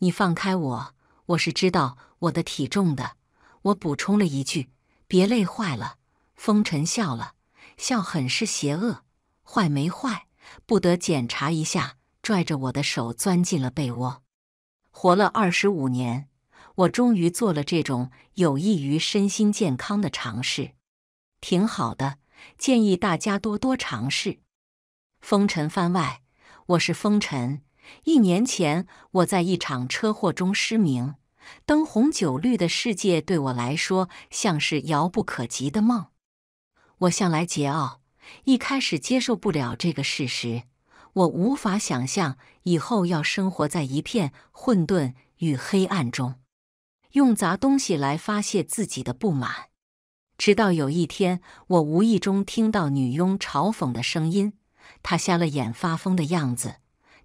你放开我，我是知道。我的体重的，我补充了一句：“别累坏了。”风尘笑了笑，很是邪恶。坏没坏，不得检查一下？拽着我的手钻进了被窝。活了二十五年，我终于做了这种有益于身心健康的尝试，挺好的。建议大家多多尝试。风尘番外，我是风尘。一年前，我在一场车祸中失明。灯红酒绿的世界对我来说像是遥不可及的梦。我向来桀骜，一开始接受不了这个事实。我无法想象以后要生活在一片混沌与黑暗中，用砸东西来发泄自己的不满。直到有一天，我无意中听到女佣嘲讽的声音，她瞎了眼发疯的样子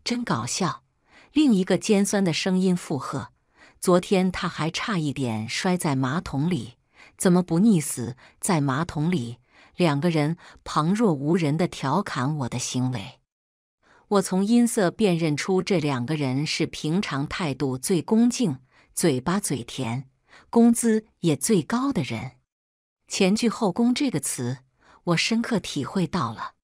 真搞笑。另一个尖酸的声音附和。昨天他还差一点摔在马桶里，怎么不溺死在马桶里？两个人旁若无人地调侃我的行为，我从音色辨认出这两个人是平常态度最恭敬、嘴巴嘴甜、工资也最高的人。前倨后恭这个词，我深刻体会到了。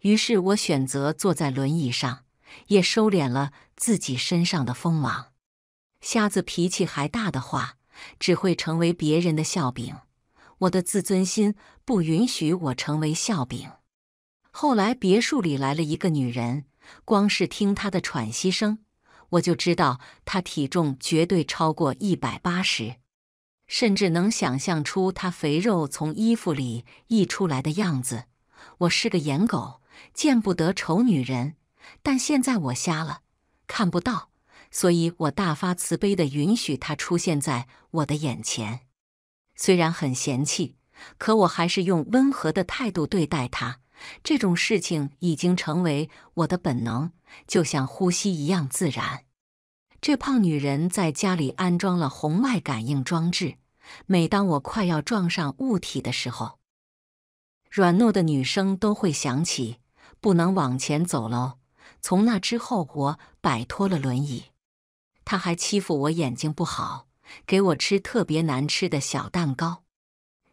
于是我选择坐在轮椅上，也收敛了自己身上的锋芒。瞎子脾气还大的话，只会成为别人的笑柄。我的自尊心不允许我成为笑柄。后来别墅里来了一个女人，光是听她的喘息声，我就知道她体重绝对超过一百八十，甚至能想象出她肥肉从衣服里溢出来的样子。我是个眼狗，见不得丑女人，但现在我瞎了，看不到。所以我大发慈悲地允许她出现在我的眼前，虽然很嫌弃，可我还是用温和的态度对待她。这种事情已经成为我的本能，就像呼吸一样自然。这胖女人在家里安装了红外感应装置，每当我快要撞上物体的时候，软糯的女声都会响起：“不能往前走喽。”从那之后，我摆脱了轮椅。他还欺负我眼睛不好，给我吃特别难吃的小蛋糕。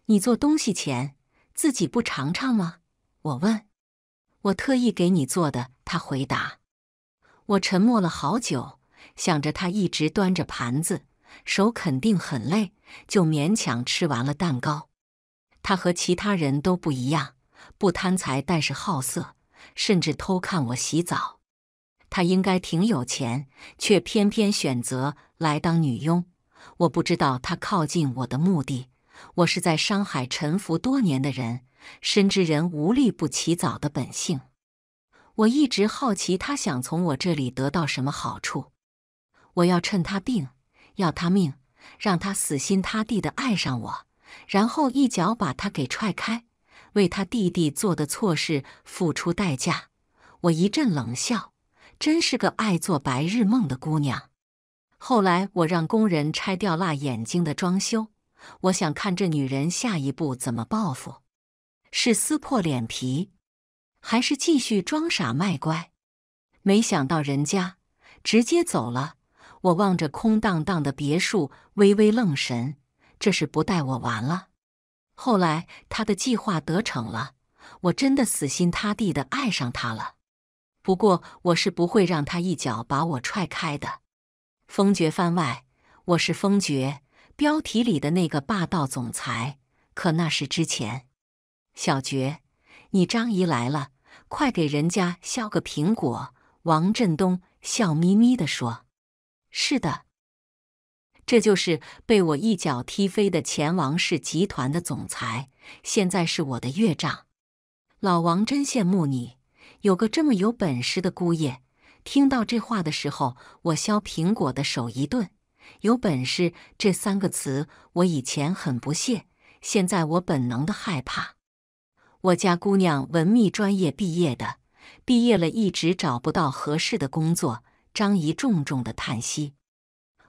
你做东西前自己不尝尝吗？我问。我特意给你做的，他回答。我沉默了好久，想着他一直端着盘子，手肯定很累，就勉强吃完了蛋糕。他和其他人都不一样，不贪财，但是好色，甚至偷看我洗澡。他应该挺有钱，却偏偏选择来当女佣。我不知道他靠近我的目的。我是在商海沉浮多年的人，深知人无利不起早的本性。我一直好奇他想从我这里得到什么好处。我要趁他病，要他命，让他死心塌地地爱上我，然后一脚把他给踹开，为他弟弟做的错事付出代价。我一阵冷笑。真是个爱做白日梦的姑娘。后来我让工人拆掉辣眼睛的装修，我想看这女人下一步怎么报复，是撕破脸皮，还是继续装傻卖乖？没想到人家直接走了。我望着空荡荡的别墅，微微愣神。这是不带我玩了。后来他的计划得逞了，我真的死心塌地的爱上他了。不过我是不会让他一脚把我踹开的。封爵番外，我是封爵标题里的那个霸道总裁。可那是之前。小爵，你张姨来了，快给人家削个苹果。王振东笑眯眯的说：“是的，这就是被我一脚踢飞的前王氏集团的总裁，现在是我的岳丈。老王真羡慕你。”有个这么有本事的姑爷，听到这话的时候，我削苹果的手一顿。有本事这三个词，我以前很不屑，现在我本能的害怕。我家姑娘文秘专业毕业的，毕业了一直找不到合适的工作。张姨重重的叹息。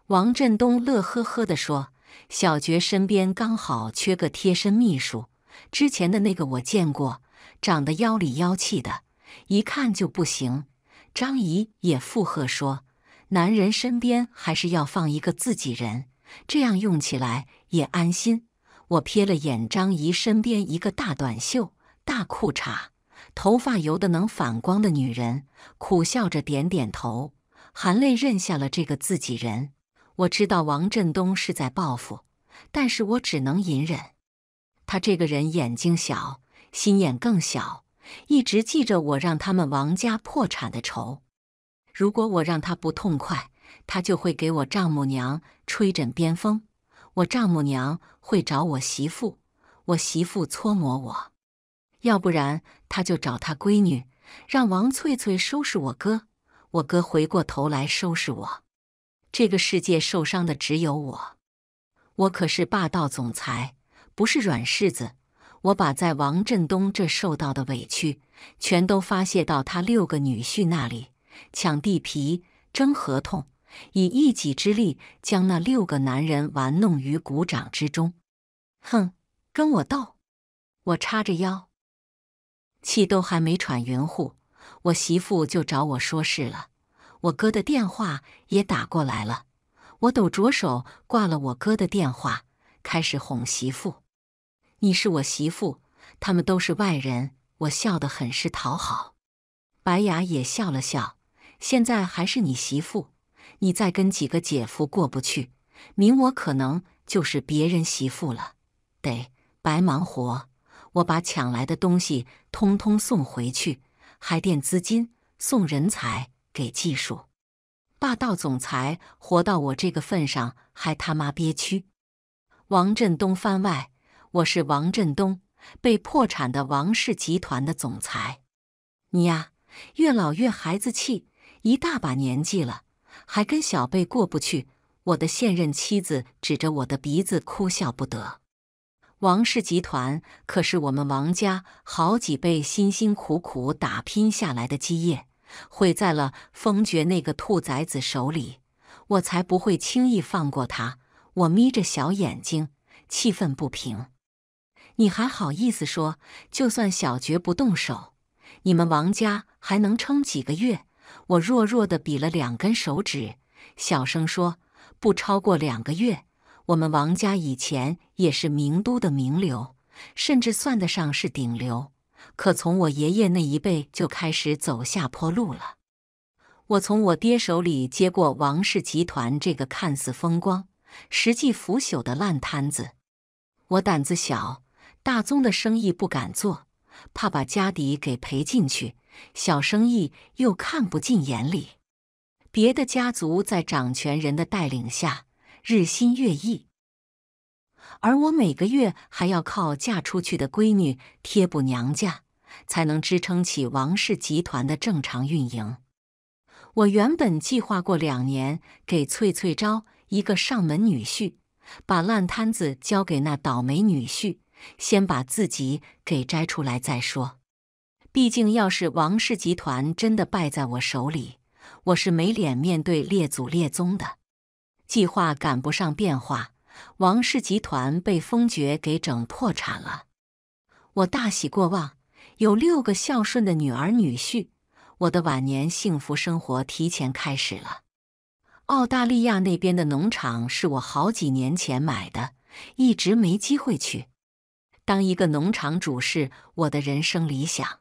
王振东乐呵呵的说：“小觉身边刚好缺个贴身秘书，之前的那个我见过，长得妖里妖气的。”一看就不行，张仪也附和说：“男人身边还是要放一个自己人，这样用起来也安心。”我瞥了眼张仪身边一个大短袖、大裤衩、头发油的能反光的女人，苦笑着点点头，含泪认下了这个自己人。我知道王振东是在报复，但是我只能隐忍。他这个人眼睛小，心眼更小。一直记着我让他们王家破产的仇，如果我让他不痛快，他就会给我丈母娘吹枕边风，我丈母娘会找我媳妇，我媳妇搓磨我，要不然他就找他闺女，让王翠翠收拾我哥，我哥回过头来收拾我，这个世界受伤的只有我，我可是霸道总裁，不是软柿子。我把在王振东这受到的委屈，全都发泄到他六个女婿那里，抢地皮、争合同，以一己之力将那六个男人玩弄于股掌之中。哼，跟我斗！我叉着腰，气都还没喘匀乎，我媳妇就找我说事了。我哥的电话也打过来了，我抖着手挂了我哥的电话，开始哄媳妇。你是我媳妇，他们都是外人。我笑得很是讨好，白雅也笑了笑。现在还是你媳妇，你再跟几个姐夫过不去，明我可能就是别人媳妇了。得白忙活，我把抢来的东西通通送回去，还垫资金、送人才、给技术。霸道总裁活到我这个份上还他妈憋屈。王振东番外。我是王振东，被破产的王氏集团的总裁。你呀，越老越孩子气，一大把年纪了，还跟小辈过不去。我的现任妻子指着我的鼻子，哭笑不得。王氏集团可是我们王家好几辈辛辛苦苦打拼下来的基业，毁在了封爵那个兔崽子手里，我才不会轻易放过他。我眯着小眼睛，气愤不平。你还好意思说？就算小绝不动手，你们王家还能撑几个月？我弱弱的比了两根手指，小声说：“不超过两个月。”我们王家以前也是名都的名流，甚至算得上是顶流。可从我爷爷那一辈就开始走下坡路了。我从我爹手里接过王氏集团这个看似风光、实际腐朽的烂摊子，我胆子小。大宗的生意不敢做，怕把家底给赔进去；小生意又看不进眼里。别的家族在掌权人的带领下日新月异，而我每个月还要靠嫁出去的闺女贴补娘家，才能支撑起王氏集团的正常运营。我原本计划过两年给翠翠招一个上门女婿，把烂摊子交给那倒霉女婿。先把自己给摘出来再说。毕竟，要是王氏集团真的败在我手里，我是没脸面对列祖列宗的。计划赶不上变化，王氏集团被封爵给整破产了。我大喜过望，有六个孝顺的女儿女婿，我的晚年幸福生活提前开始了。澳大利亚那边的农场是我好几年前买的，一直没机会去。当一个农场主是我的人生理想。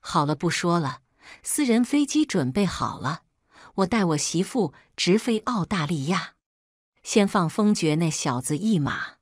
好了，不说了，私人飞机准备好了，我带我媳妇直飞澳大利亚，先放封爵那小子一马。